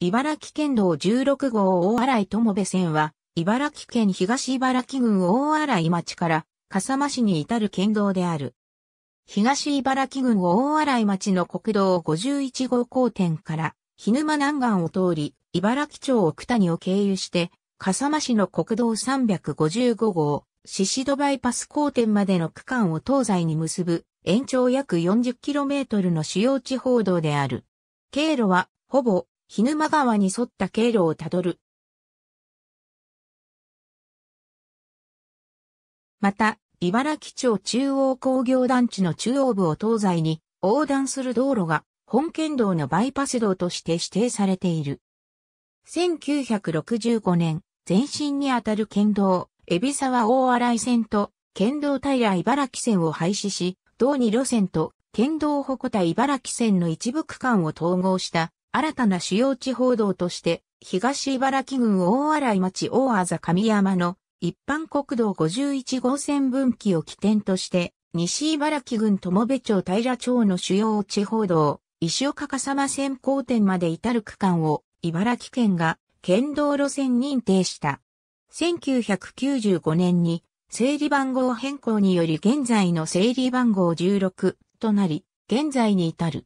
茨城県道16号大洗友部線は、茨城県東茨城郡大洗町から笠間市に至る県道である。東茨城郡大洗町の国道51号交点から、日沼南岸を通り、茨城町奥谷を経由して、笠間市の国道355号、子戸バイパス交点までの区間を東西に結ぶ、延長約 40km の主要地方道である。経路は、ほぼ日沼川に沿った経路をたどる。また、茨城町中央工業団地の中央部を東西に横断する道路が本県道のバイパス道として指定されている。1965年、前身にあたる県道、海老沢大洗線と県道平茨城線を廃止し、道に路線と県道鉾田茨城線の一部区間を統合した新たな主要地報道として、東茨城郡大洗町大あざ山の一般国道51号線分岐を起点として、西茨城郡友部町平町の主要地方道、石岡笠間線交点まで至る区間を茨城県が県道路線認定した。1995年に整理番号変更により現在の整理番号16となり、現在に至る。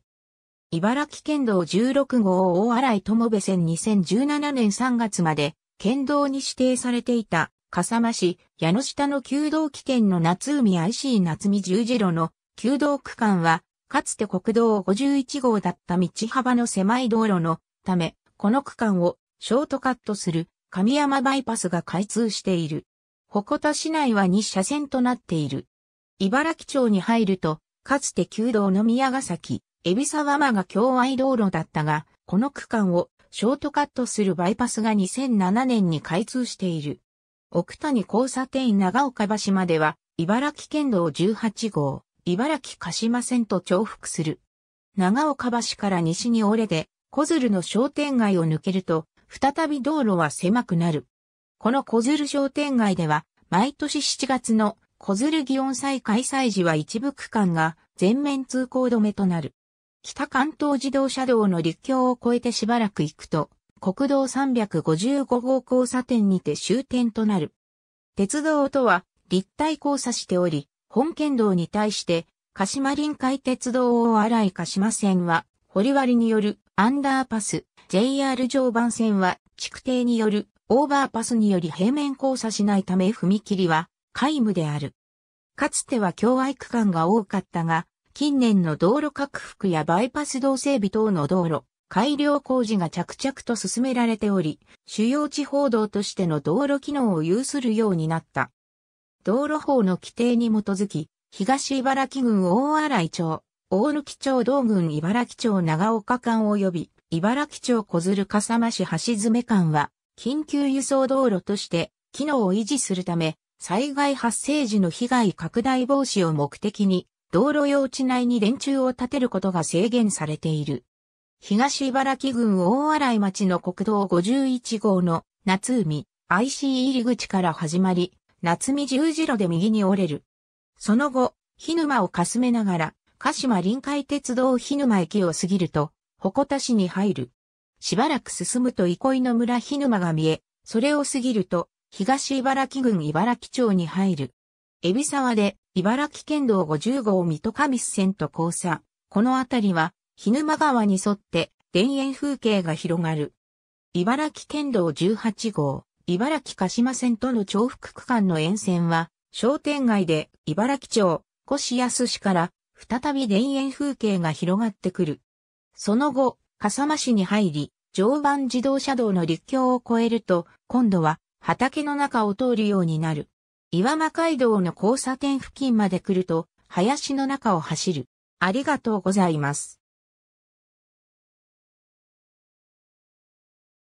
茨城県道16号大洗友部線2017年3月まで、県道に指定されていた、笠間市、矢野下の旧道危険の夏海 IC 夏海十字路の旧道区間は、かつて国道51号だった道幅の狭い道路のため、この区間をショートカットする神山バイパスが開通している。鉾田市内は2車線となっている。茨城町に入ると、かつて旧道の宮ヶ崎、エビサワマが共愛道路だったが、この区間をショートカットするバイパスが2007年に開通している。奥谷交差点長岡橋までは、茨城県道18号、茨城鹿島線と重複する。長岡橋から西に折れて、小鶴の商店街を抜けると、再び道路は狭くなる。この小鶴商店街では、毎年7月の小鶴祇園祭開催時は一部区間が全面通行止めとなる。北関東自動車道の陸橋を越えてしばらく行くと、国道355号交差点にて終点となる。鉄道とは立体交差しており、本県道に対して、鹿島臨海鉄道を洗鹿島線は、堀割によるアンダーパス、JR 常磐線は、築堤によるオーバーパスにより平面交差しないため踏切は、皆無である。かつては境愛区間が多かったが、近年の道路拡幅やバイパス道整備等の道路、改良工事が着々と進められており、主要地方道としての道路機能を有するようになった。道路法の規定に基づき、東茨城郡大洗町、大貫町道郡茨城町長岡間及び、茨城町小鶴笠間市橋詰間は、緊急輸送道路として、機能を維持するため、災害発生時の被害拡大防止を目的に、道路用地内に電柱を立てることが制限されている。東茨城郡大洗町の国道51号の夏海 IC 入り口から始まり、夏海十字路で右に折れる。その後、日沼をかすめながら、鹿島臨海鉄道日沼駅を過ぎると、鉾田市に入る。しばらく進むと憩いの村日沼が見え、それを過ぎると、東茨城郡茨城町に入る。海老沢で、茨城県道50号水戸上線と交差。この辺りは、日沼川に沿って田園風景が広がる。茨城県道18号、茨城鹿島線との重複区間の沿線は、商店街で茨城町、越安市から再び田園風景が広がってくる。その後、笠間市に入り、常磐自動車道の陸橋を越えると、今度は畑の中を通るようになる。岩間街道の交差点付近まで来ると、林の中を走る。ありがとうございます。